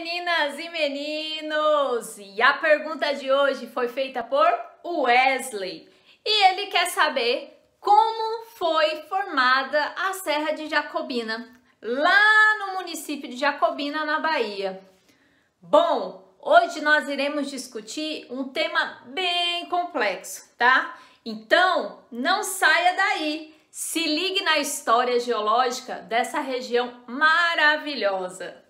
meninas e meninos! E a pergunta de hoje foi feita por Wesley e ele quer saber como foi formada a Serra de Jacobina, lá no município de Jacobina, na Bahia. Bom, hoje nós iremos discutir um tema bem complexo, tá? Então, não saia daí! Se ligue na história geológica dessa região maravilhosa!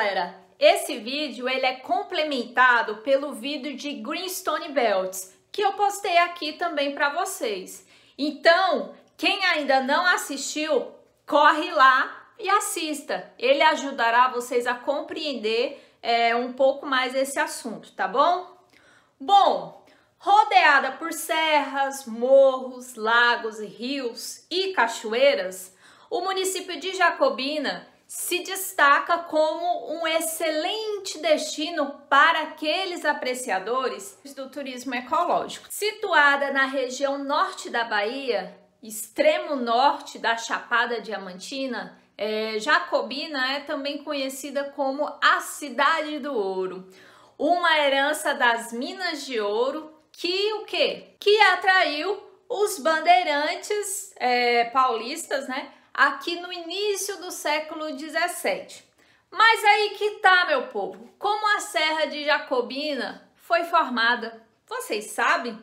galera, esse vídeo ele é complementado pelo vídeo de Greenstone Belts, que eu postei aqui também para vocês. Então, quem ainda não assistiu, corre lá e assista. Ele ajudará vocês a compreender é, um pouco mais esse assunto, tá bom? Bom, rodeada por serras, morros, lagos, rios e cachoeiras, o município de Jacobina se destaca como um excelente destino para aqueles apreciadores do turismo ecológico. Situada na região norte da Bahia, extremo norte da Chapada Diamantina, é, Jacobina é também conhecida como a Cidade do Ouro, uma herança das minas de ouro que o que? Que atraiu os bandeirantes é, paulistas, né? aqui no início do século 17. Mas aí que tá, meu povo, como a Serra de Jacobina foi formada, vocês sabem?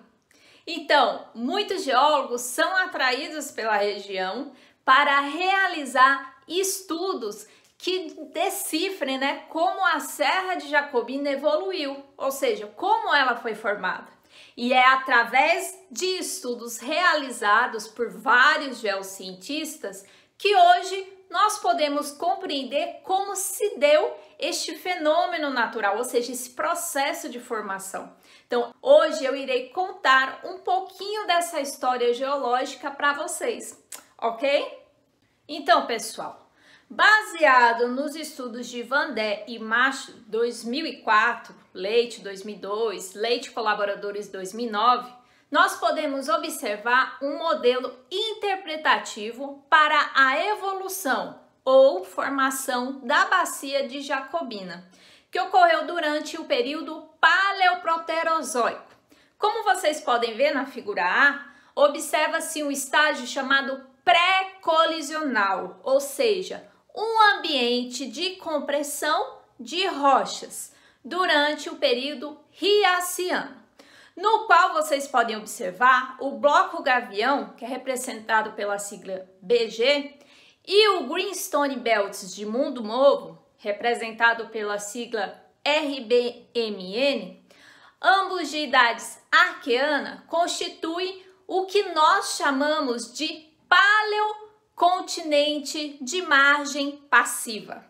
Então, muitos geólogos são atraídos pela região para realizar estudos que decifrem né, como a Serra de Jacobina evoluiu, ou seja, como ela foi formada. E é através de estudos realizados por vários geocientistas que hoje nós podemos compreender como se deu este fenômeno natural, ou seja, esse processo de formação. Então, hoje eu irei contar um pouquinho dessa história geológica para vocês, ok? Então, pessoal, baseado nos estudos de Vandé e Macho 2004, Leite 2002, Leite Colaboradores 2009, nós podemos observar um modelo interpretativo para a evolução ou formação da bacia de Jacobina, que ocorreu durante o período Paleoproterozoico. Como vocês podem ver na figura A, observa-se um estágio chamado pré-colisional, ou seja, um ambiente de compressão de rochas durante o período Riaciano no qual vocês podem observar o bloco gavião, que é representado pela sigla BG, e o Greenstone Belts de Mundo Novo, representado pela sigla RBMN, ambos de idades arqueana, constituem o que nós chamamos de paleocontinente de margem passiva.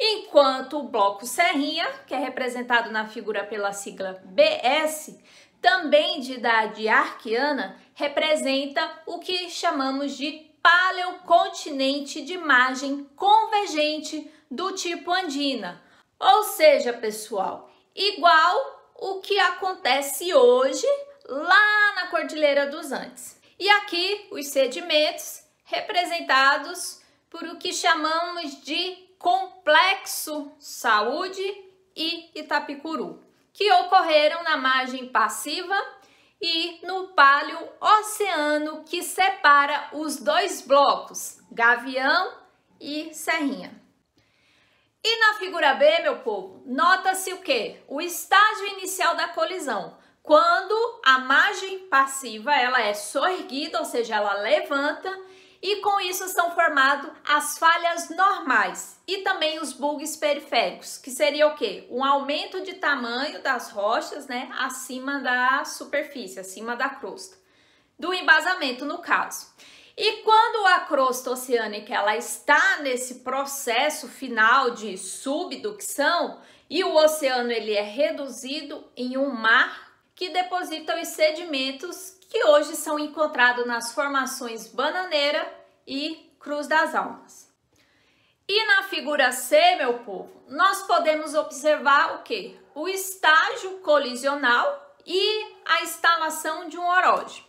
Enquanto o bloco Serrinha, que é representado na figura pela sigla BS, também de idade arqueana, representa o que chamamos de paleocontinente de margem convergente do tipo andina. Ou seja, pessoal, igual o que acontece hoje lá na Cordilheira dos Andes. E aqui os sedimentos representados por o que chamamos de complexo saúde e Itapicuru que ocorreram na margem passiva e no palho oceano que separa os dois blocos, Gavião e Serrinha. E na figura B, meu povo, nota-se o que? O estágio inicial da colisão, quando a margem passiva ela é sorguida, ou seja, ela levanta e com isso são formados as falhas normais e também os bugs periféricos, que seria o que? Um aumento de tamanho das rochas, né, acima da superfície, acima da crosta, do embasamento no caso. E quando a crosta oceânica ela está nesse processo final de subducção e o oceano ele é reduzido em um mar que depositam os sedimentos que hoje são encontrados nas formações Bananeira e Cruz das Almas. E na figura C, meu povo, nós podemos observar o que? O estágio colisional e a instalação de um orógeno.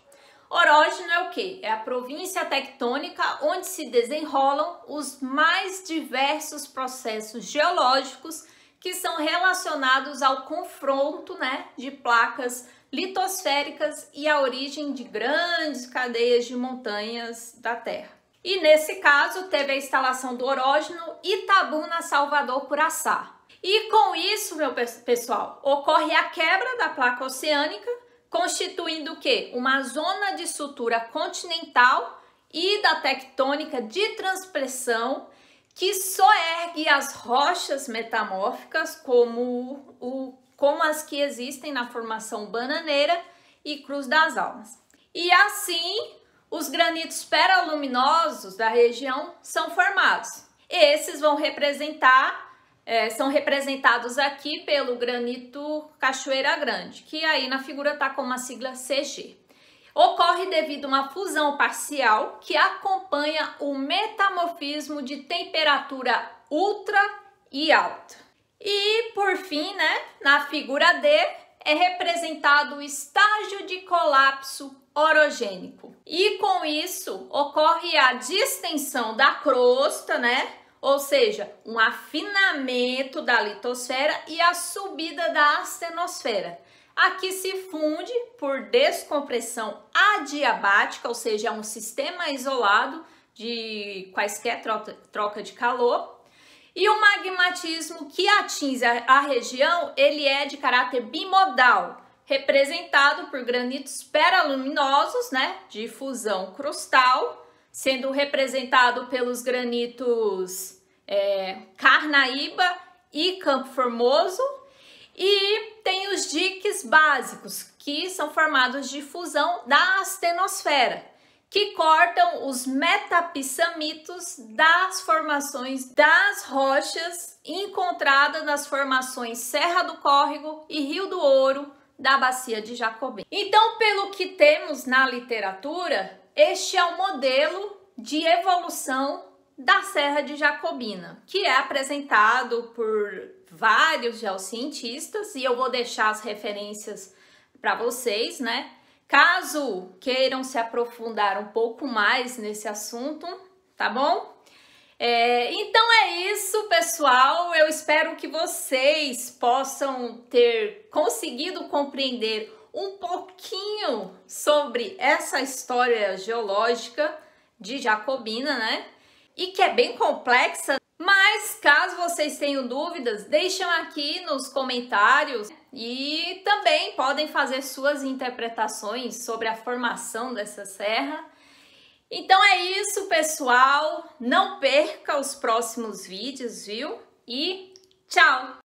Orógeno é o que? É a província tectônica onde se desenrolam os mais diversos processos geológicos que são relacionados ao confronto né, de placas litosféricas e a origem de grandes cadeias de montanhas da Terra. E nesse caso, teve a instalação do orógeno Itabuna Salvador Curaçá. E com isso, meu pessoal, ocorre a quebra da placa oceânica, constituindo o quê? Uma zona de sutura continental e da tectônica de transpressão que só ergue as rochas metamórficas como, o, como as que existem na formação bananeira e Cruz das Almas. E assim, os granitos peraluminosos da região são formados. Esses vão representar, é, são representados aqui pelo granito Cachoeira Grande, que aí na figura está com a sigla CG ocorre devido a uma fusão parcial que acompanha o metamorfismo de temperatura ultra e alta. E por fim, né, na figura D é representado o estágio de colapso orogênico. E com isso ocorre a distensão da crosta, né? Ou seja, um afinamento da litosfera e a subida da astenosfera a que se funde por descompressão adiabática, ou seja, é um sistema isolado de quaisquer troca de calor. E o magmatismo que atinge a região, ele é de caráter bimodal, representado por granitos peraluminosos, né, de fusão crustal, sendo representado pelos granitos é, Carnaíba e Campo Formoso, e tem os de gases básicos, que são formados de fusão da astenosfera, que cortam os metapissamitos das formações das rochas encontradas nas formações Serra do Córrego e Rio do Ouro da bacia de Jacobina. Então, pelo que temos na literatura, este é o modelo de evolução da Serra de Jacobina, que é apresentado por vários geocientistas e eu vou deixar as referências para vocês, né? Caso queiram se aprofundar um pouco mais nesse assunto, tá bom? É, então é isso, pessoal. Eu espero que vocês possam ter conseguido compreender um pouquinho sobre essa história geológica de Jacobina, né? E que é bem complexa. Mas caso vocês tenham dúvidas, deixam aqui nos comentários e também podem fazer suas interpretações sobre a formação dessa serra. Então é isso, pessoal. Não perca os próximos vídeos, viu? E tchau!